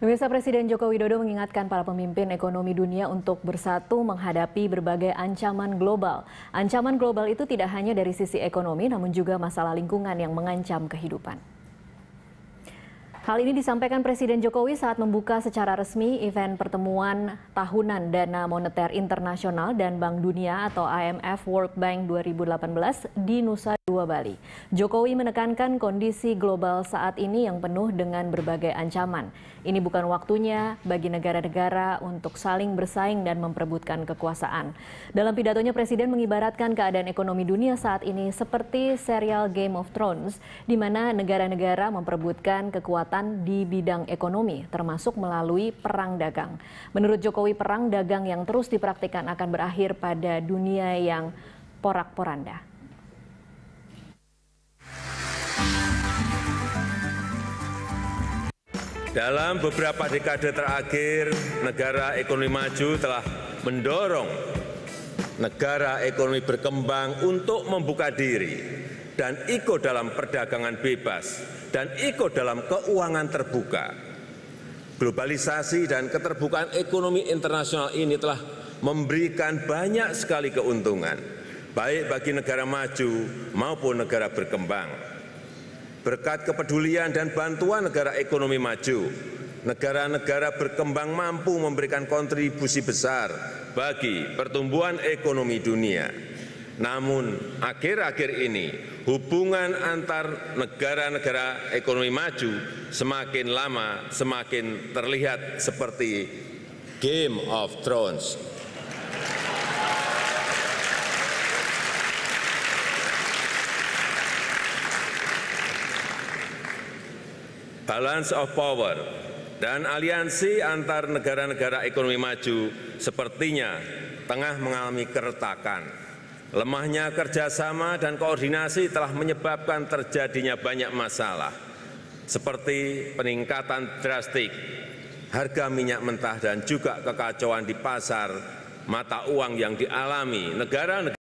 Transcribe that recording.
Pemirsa Presiden Joko Widodo mengingatkan para pemimpin ekonomi dunia untuk bersatu menghadapi berbagai ancaman global. Ancaman global itu tidak hanya dari sisi ekonomi, namun juga masalah lingkungan yang mengancam kehidupan. Hal ini disampaikan Presiden Jokowi saat membuka secara resmi event pertemuan tahunan Dana Moneter Internasional dan Bank Dunia atau IMF World Bank 2018 di Nusa Papua Bali. Jokowi menekankan kondisi global saat ini yang penuh dengan berbagai ancaman. Ini bukan waktunya bagi negara-negara untuk saling bersaing dan memperebutkan kekuasaan. Dalam pidatonya Presiden mengibaratkan keadaan ekonomi dunia saat ini seperti serial Game of Thrones di mana negara-negara memperebutkan kekuatan di bidang ekonomi termasuk melalui perang dagang. Menurut Jokowi perang dagang yang terus dipraktikkan akan berakhir pada dunia yang porak-poranda. Dalam beberapa dekade terakhir, negara ekonomi maju telah mendorong negara ekonomi berkembang untuk membuka diri dan ikut dalam perdagangan bebas dan ikut dalam keuangan terbuka. Globalisasi dan keterbukaan ekonomi internasional ini telah memberikan banyak sekali keuntungan, baik bagi negara maju maupun negara berkembang. Berkat kepedulian dan bantuan negara ekonomi maju, negara-negara berkembang mampu memberikan kontribusi besar bagi pertumbuhan ekonomi dunia. Namun, akhir-akhir ini hubungan antar negara-negara ekonomi maju semakin lama semakin terlihat seperti Game of Thrones balance of power, dan aliansi antar negara-negara ekonomi maju sepertinya tengah mengalami keretakan. Lemahnya kerjasama dan koordinasi telah menyebabkan terjadinya banyak masalah, seperti peningkatan drastik harga minyak mentah dan juga kekacauan di pasar mata uang yang dialami negara-negara